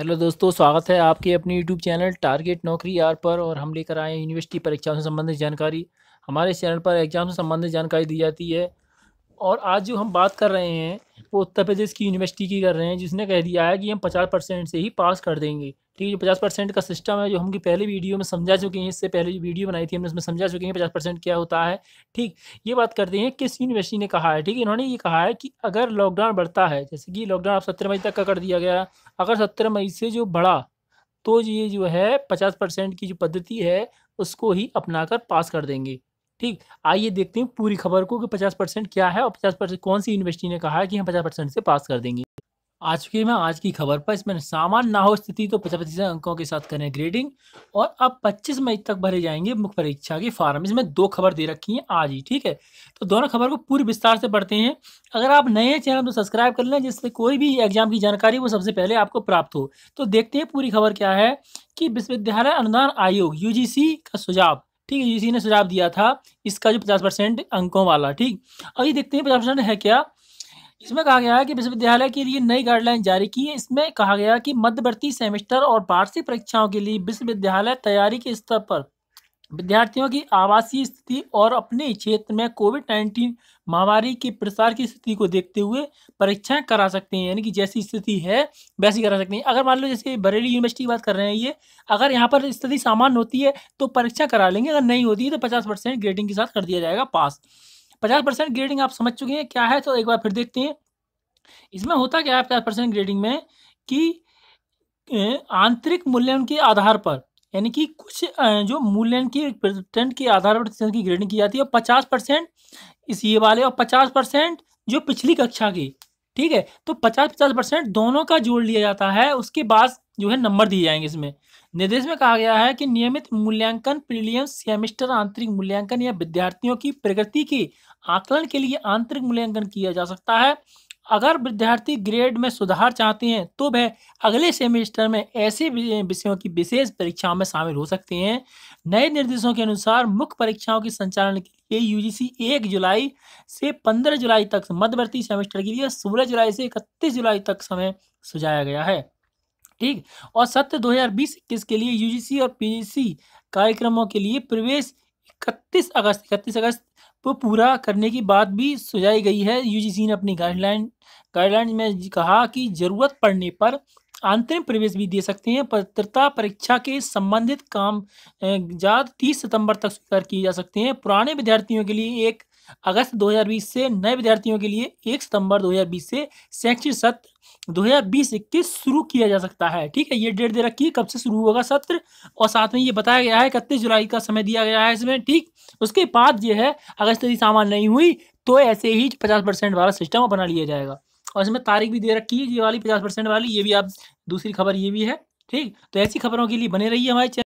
hello दोस्तों स्वागत है आपके अपने यूट्यूब चैनल टारगेट नौकरी आर पर और हम लेकर आए हैं यूनिवर्सिटी परीक्षाओं से संबंधित जानकारी हमारे चैनल पर एग्जाम से संबंधित जानकारी दी जाती है और आज जो हम बात कर रहे हैं वो उत्तर प्रदेश की यूनिवर्सिटी की कर रहे हैं जिसने कह दिया है कि हम पचास परसेंट से ही पास कर देंगे ठीक है जो पचास परसेंट का सिस्टम है जो की पहले वीडियो में समझा चुके हैं इससे पहले जो वीडियो बनाई थी हमने उसमें समझा चुके हैं पचास परसेंट क्या होता है ठीक ये बात करते हैं किस यूनिवर्सिटी ने कहा है ठीक है इन्होंने ये कहा है कि अगर लॉकडाउन बढ़ता है जैसे कि लॉकडाउन अब सत्रह मई तक का कर दिया गया अगर सत्रह मई से जो बढ़ा तो ये जो है पचास परसेंट की जो पद्धति है उसको ही अपना पास कर देंगे ठीक आइए देखते हैं पूरी खबर को कि पचास परसेंट क्या है और पचास परसेंट कौन सी यूनिवर्सिटी ने कहा है कि हम पचास परसेंट से पास कर देंगे आज के मैं आज की खबर पर इसमें सामान ना हो स्थिति तो पचास प्रतिशत अंकों के साथ करें ग्रेडिंग और अब 25 मई तक भरे जाएंगे मुख्य परीक्षा के फार्म इसमें दो खबर दे रखी है आज ही ठीक है तो दोनों खबर को पूरी विस्तार से पढ़ते हैं अगर आप नए हैं चैनल तो सब्सक्राइब कर लें जिससे कोई भी एग्जाम की जानकारी वो सबसे पहले आपको प्राप्त हो तो देखते हैं पूरी खबर क्या है कि विश्वविद्यालय अनुदान आयोग यू का सुझाव ठीक है इसी ने सुझाव दिया था इसका जो पचास परसेंट अंकों वाला ठीक अब ये देखते हैं पचास परसेंट है क्या इसमें कहा गया है कि विश्वविद्यालय के लिए नई गाइडलाइन जारी की है इसमें कहा गया कि मध्यवर्ती सेमेस्टर और वार्षिक परीक्षाओं के लिए विश्वविद्यालय तैयारी के स्तर पर विद्यार्थियों की आवासीय स्थिति और अपने क्षेत्र में कोविड नाइन्टीन महामारी के प्रसार की स्थिति को देखते हुए परीक्षाएं करा सकते हैं यानी कि जैसी स्थिति है वैसी करा सकते हैं अगर मान लो जैसे बरेली यूनिवर्सिटी की बात कर रहे हैं ये अगर यहाँ पर स्थिति सामान्य होती है तो परीक्षा करा लेंगे अगर नहीं होती है तो पचास परसेंट ग्रेडिंग के साथ कर दिया जाएगा पास पचास परसेंट ग्रेडिंग आप समझ चुके हैं क्या है तो एक बार फिर देखते हैं इसमें होता क्या है पचास परसेंट ग्रेडिंग में कि आंतरिक मूल्यांकन के आधार पर यानी कि कुछ जो मूल्यांकन की परसेंट के आधार पर की ग्रेडिंग की जाती है पचास परसेंट इस ये वाले और पचास परसेंट जो पिछली कक्षा की ठीक है तो पचास पचास परसेंट दोनों का जोड़ लिया जाता है उसके बाद जो है नंबर दिए जाएंगे इसमें निर्देश में कहा गया है कि नियमित मूल्यांकन प्रीलियम सेमिस्टर आंतरिक मूल्यांकन या विद्यार्थियों की प्रगति के आकलन के लिए आंतरिक मूल्यांकन किया जा सकता है अगर विद्यार्थी ग्रेड में सुधार चाहते हैं तो वह अगले सेमेस्टर में ऐसे विषयों की विशेष परीक्षाओं में शामिल हो सकते हैं नए निर्देशों के अनुसार मुख्य परीक्षाओं के संचालन के लिए यूजीसी 1 जुलाई से 15 जुलाई तक मध्यवर्ती सेमेस्टर के लिए 16 जुलाई से 31 जुलाई तक समय सुझाया गया है ठीक और सत्र दो हजार के लिए यू और पी कार्यक्रमों के लिए प्रवेश इकतीस अगस्त इकतीस अगस्त वो पूरा करने की बात भी सुझाई गई है यूजीसी ने अपनी गाइडलाइन गाइडलाइन में कहा कि जरूरत पड़ने पर अंतरिम प्रवेश भी दे सकते हैं पत्रता परीक्षा के संबंधित काम जात तीस सितंबर तक स्वीकार किए जा सकते हैं पुराने विद्यार्थियों के लिए एक अगस्त 2020 से नए विद्यार्थियों के लिए 1 सितंबर 2020 से शैक्षिक सत्र 2020-21 शुरू किया जा सकता है ठीक है ये डेट दे रखी है कब से शुरू होगा सत्र और साथ में ये बताया गया है इकतीस जुलाई का समय दिया गया है इसमें ठीक उसके बाद ये है अगर स्थिति सामान नहीं हुई तो ऐसे ही पचास परसेंट वाला सिस्टम बना लिया जाएगा और इसमें तारीख भी दे रखी है ये वाली पचास वाली ये भी आप दूसरी खबर ये भी है ठीक तो ऐसी खबरों के लिए बने रही हमारे